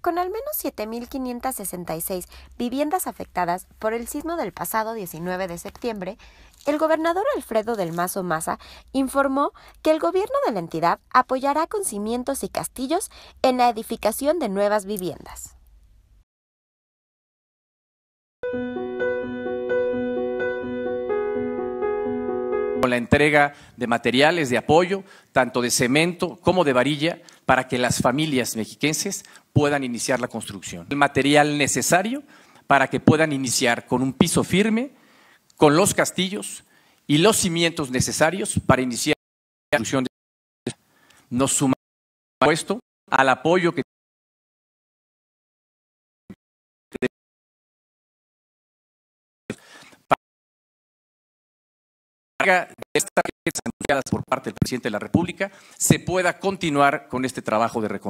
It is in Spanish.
con al menos 7.566 viviendas afectadas por el sismo del pasado 19 de septiembre, el gobernador Alfredo del Mazo Maza informó que el gobierno de la entidad apoyará con cimientos y castillos en la edificación de nuevas viviendas. Con la entrega de materiales de apoyo, tanto de cemento como de varilla, para que las familias mexiquenses puedan iniciar la construcción. El material necesario para que puedan iniciar con un piso firme, con los castillos y los cimientos necesarios para iniciar la construcción. De... Nos sumamos al apoyo que de esta por parte del presidente de la República, se pueda continuar con este trabajo de reconstrucción.